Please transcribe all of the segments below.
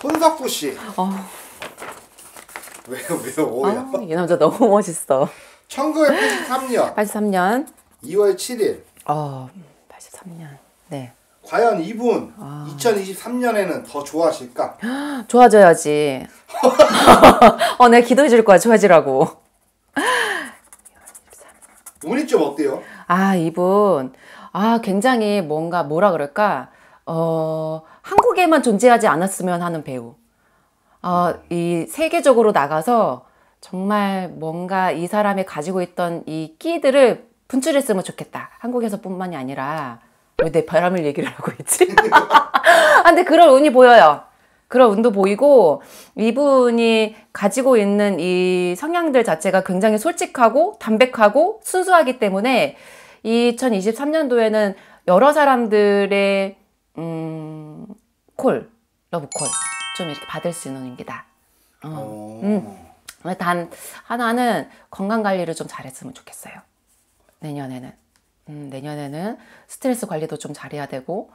손석구 씨. 어. 왜요 왜요 오야? 아, 이 남자 너무 멋있어. 1983년 83년 2월 7일. 어, 83년. 네. 과연 이분 아. 2023년에는 더 좋아하실까? 좋아져야지. 어, 내가 기도해 줄 거야. 좋아지라고. 운이 좀 어때요? 아, 이분. 아, 굉장히 뭔가 뭐라 그럴까? 어, 한국에만 존재하지 않았으면 하는 배우. 어, 이 세계적으로 나가서 정말 뭔가 이 사람이 가지고 있던 이 끼들을 분출했으면 좋겠다. 한국에서뿐만이 아니라 왜 내 바람을 얘기를 하고 있지? 아, 근데 그런 운이 보여요. 그런 운도 보이고 이분이 가지고 있는 이 성향들 자체가 굉장히 솔직하고 담백하고 순수하기 때문에 2023년도에는 여러 사람들의 음, 콜, 러브콜 좀 이렇게 받을 수 있는 인기다. 어. 음. 단 하나는 건강 관리를 좀 잘했으면 좋겠어요. 내년에는 음, 내년에는 스트레스 관리도 좀 잘해야 되고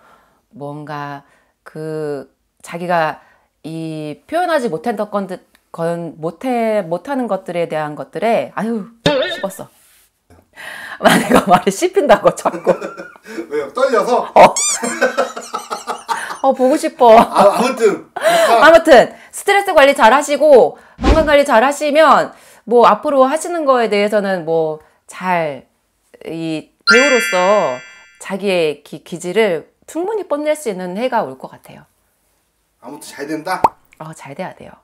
뭔가 그 자기가 이 표현하지 못했건건 못해 못하는 것들에 대한 것들에 아유 씹었어. 나 내가 말이 씹힌다고 자꾸. 왜요? 떨려서? 어. 보고 싶어. 아, 아무튼. 아무튼, 스트레스 관리 잘 하시고, 건강 관리 잘 하시면, 뭐, 앞으로 하시는 거에 대해서는 뭐, 잘, 이, 배우로서 자기의 기, 기질을 충분히 뽐낼 수 있는 해가 올 것 같아요. 아무튼 잘 된다? 어, 잘 돼야 돼요.